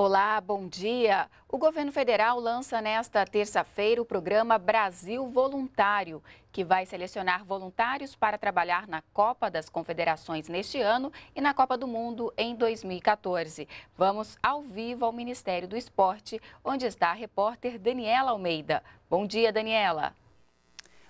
Olá, bom dia. O governo federal lança nesta terça-feira o programa Brasil Voluntário, que vai selecionar voluntários para trabalhar na Copa das Confederações neste ano e na Copa do Mundo em 2014. Vamos ao vivo ao Ministério do Esporte, onde está a repórter Daniela Almeida. Bom dia, Daniela.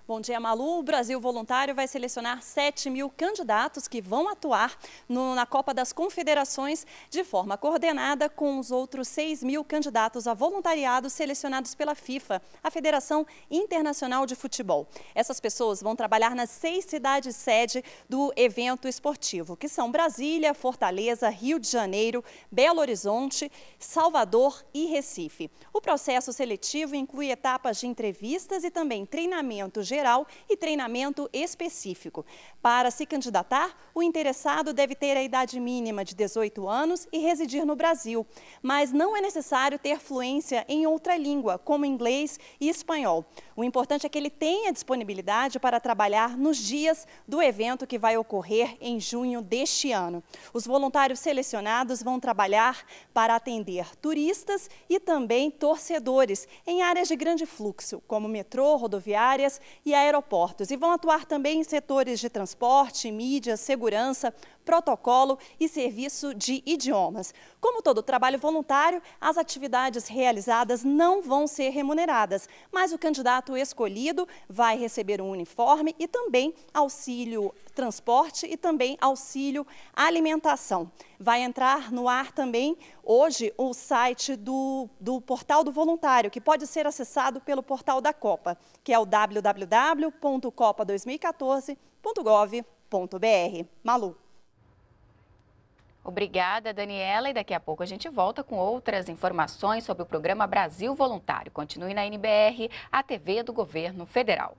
Bom dia, Malu. O Brasil Voluntário vai selecionar 7 mil candidatos que vão atuar no, na Copa das Confederações de forma coordenada com os outros 6 mil candidatos a voluntariado selecionados pela FIFA, a Federação Internacional de Futebol. Essas pessoas vão trabalhar nas seis cidades sede do evento esportivo, que são Brasília, Fortaleza, Rio de Janeiro, Belo Horizonte, Salvador e Recife. O processo seletivo inclui etapas de entrevistas e também treinamento geral geral e treinamento específico. Para se candidatar, o interessado deve ter a idade mínima de 18 anos e residir no Brasil, mas não é necessário ter fluência em outra língua, como inglês e espanhol. O importante é que ele tenha disponibilidade para trabalhar nos dias do evento que vai ocorrer em junho deste ano. Os voluntários selecionados vão trabalhar para atender turistas e também torcedores em áreas de grande fluxo, como metrô, rodoviárias e e aeroportos. E vão atuar também em setores de transporte, mídia, segurança, protocolo e serviço de idiomas. Como todo trabalho voluntário, as atividades realizadas não vão ser remuneradas, mas o candidato escolhido vai receber um uniforme e também auxílio transporte e também auxílio alimentação. Vai entrar no ar também hoje o site do, do Portal do Voluntário, que pode ser acessado pelo portal da Copa, que é o www www.copa2014.gov.br. Malu. Obrigada, Daniela. E daqui a pouco a gente volta com outras informações sobre o programa Brasil Voluntário. Continue na NBR, a TV do Governo Federal.